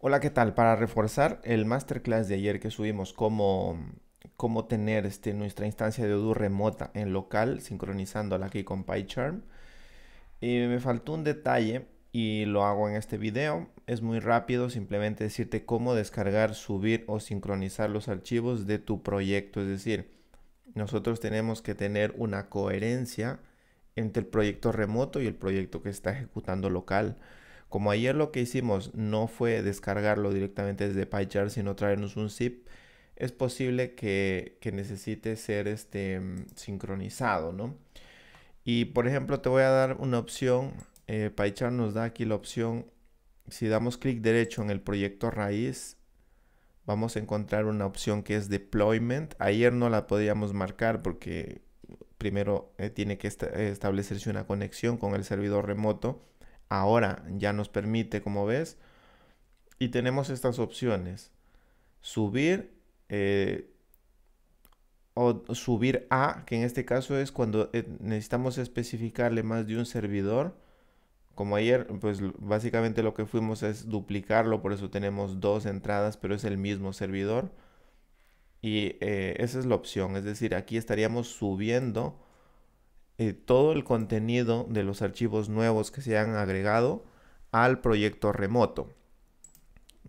Hola, ¿qué tal? Para reforzar el masterclass de ayer que subimos, cómo, cómo tener este, nuestra instancia de Odoo remota en local, sincronizándola aquí con PyCharm, y eh, me faltó un detalle y lo hago en este video. Es muy rápido, simplemente decirte cómo descargar, subir o sincronizar los archivos de tu proyecto. Es decir, nosotros tenemos que tener una coherencia entre el proyecto remoto y el proyecto que está ejecutando local. Como ayer lo que hicimos no fue descargarlo directamente desde PyChart, sino traernos un zip, es posible que, necesite ser este, mm, sincronizado, ¿no? Y por ejemplo, te voy a dar una opción. Eh, nos da aquí la opción. Si damos clic derecho en el proyecto raíz, vamos a encontrar una opción que es deployment. Ayer no la podíamos marcar porque primero eh, tiene que establecerse una conexión con el servidor remoto ahora ya nos permite, como ves. Y tenemos estas opciones. Subir eh, o subir a, que en este caso es cuando eh, necesitamos especificarle más de un servidor. Como ayer, pues básicamente lo que fuimos es duplicarlo, por eso tenemos dos entradas, pero es el mismo servidor. Y eh, esa es la opción, es decir, aquí estaríamos subiendo eh, todo el contenido de los archivos nuevos que se han agregado al proyecto remoto.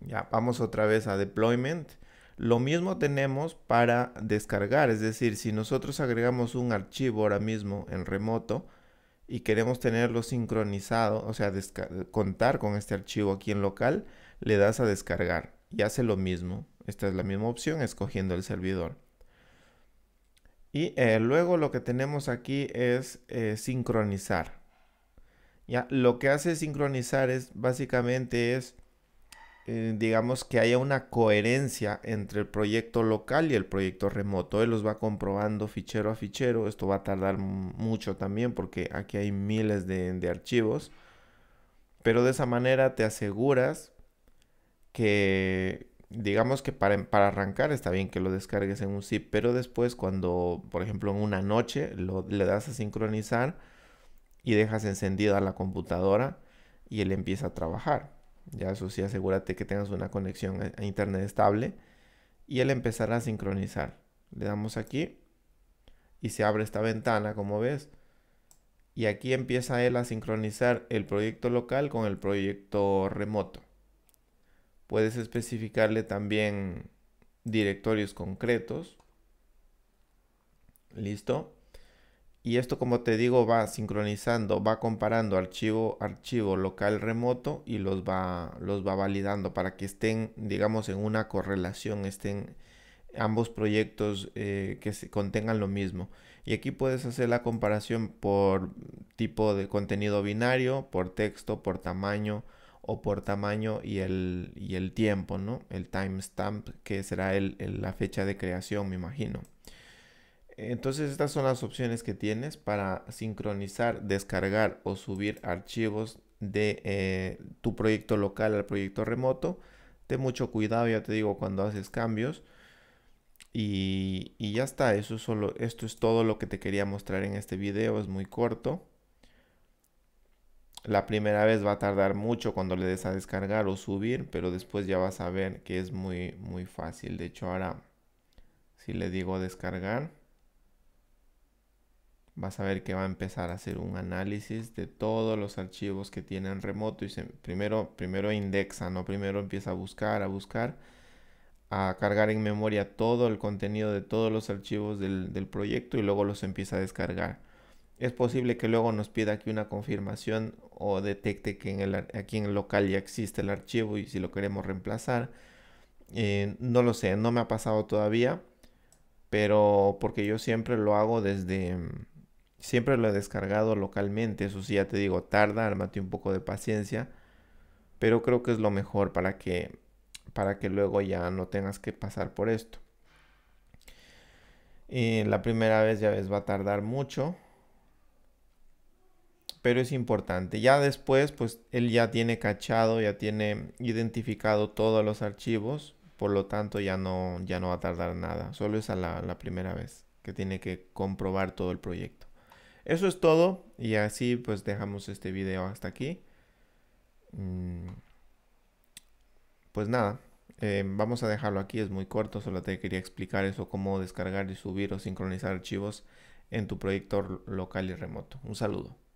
Ya, vamos otra vez a deployment. Lo mismo tenemos para descargar, es decir, si nosotros agregamos un archivo ahora mismo en remoto y queremos tenerlo sincronizado, o sea, contar con este archivo aquí en local, le das a descargar y hace lo mismo. Esta es la misma opción escogiendo el servidor. Y eh, luego lo que tenemos aquí es eh, sincronizar. ¿Ya? Lo que hace sincronizar es básicamente es, eh, digamos, que haya una coherencia entre el proyecto local y el proyecto remoto. Él los va comprobando fichero a fichero. Esto va a tardar mucho también porque aquí hay miles de, de archivos. Pero de esa manera te aseguras que, digamos que para, em, para, arrancar está bien que lo descargues en un zip, pero después cuando, por ejemplo, en una noche le das a sincronizar y dejas encendida la computadora y él empieza a trabajar. Ya eso sí, asegúrate que tengas una conexión a, a internet estable y él empezará a sincronizar. Le damos aquí y se abre esta ventana, como ves. Y aquí empieza él a sincronizar el proyecto local con el proyecto remoto. Puedes especificarle también directorios concretos. ¿Listo? Y esto, como te digo, va sincronizando, va comparando archivo, archivo local remoto y los va, los va validando para que estén, digamos, en una correlación, estén ambos proyectos eh, que se contengan lo mismo. Y aquí puedes hacer la comparación por tipo de contenido binario, por texto, por tamaño, o por tamaño y el, y el tiempo, ¿no? El timestamp, que será la fecha de creación, me imagino. Entonces estas son las opciones que tienes para sincronizar, descargar o subir archivos de eh, tu proyecto local al proyecto remoto. Ten mucho cuidado, ya te digo, cuando haces cambios. Y, ya está, eso solo, esto es todo lo que te quería mostrar en este video, es muy corto. La primera vez va a tardar mucho cuando le des a descargar o subir, pero después ya vas a ver que es muy, muy fácil. De hecho, ahora si le digo descargar, vas a ver que va a empezar a hacer un análisis de todos los archivos que tienen remoto. Y se, primero, primero indexa, ¿no? Primero empieza a buscar, a buscar, a cargar en memoria todo el contenido de todos los archivos del proyecto y luego los empieza a descargar es posible que luego nos pida aquí una confirmación o detecte que en aquí en el local ya existe el archivo y si lo queremos reemplazar. Eh, no lo sé, no me ha pasado todavía, pero porque yo siempre lo hago desde... Siempre lo he descargado localmente, eso sí, ya te digo, tarda, ármate un poco de paciencia, pero creo que es lo mejor para que, para que luego ya no tengas que pasar por esto. Eh, la primera vez ya ves va a tardar mucho, pero es importante. Ya después, pues él ya tiene cachado, ya tiene identificado todos los archivos, por lo tanto ya no, ya no va a tardar nada. Solo es a la, primera vez que tiene que comprobar todo el proyecto. Eso es todo y así pues dejamos este video hasta aquí. Mm, pues nada, eh, vamos a dejarlo aquí, es muy corto, solo te quería explicar eso, cómo descargar y subir o sincronizar archivos en tu proyector local y remoto. Un saludo.